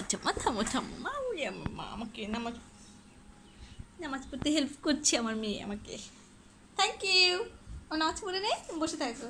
আচ্ছা মা থামো থামো মা উড়ে আমার মা আমাকে নামাজ নামাজ পড়তে হেল্প করছে আমার মেয়ে আমাকে থ্যাংক ইউ ও নামাজ পড়ে নেই বসে থাকো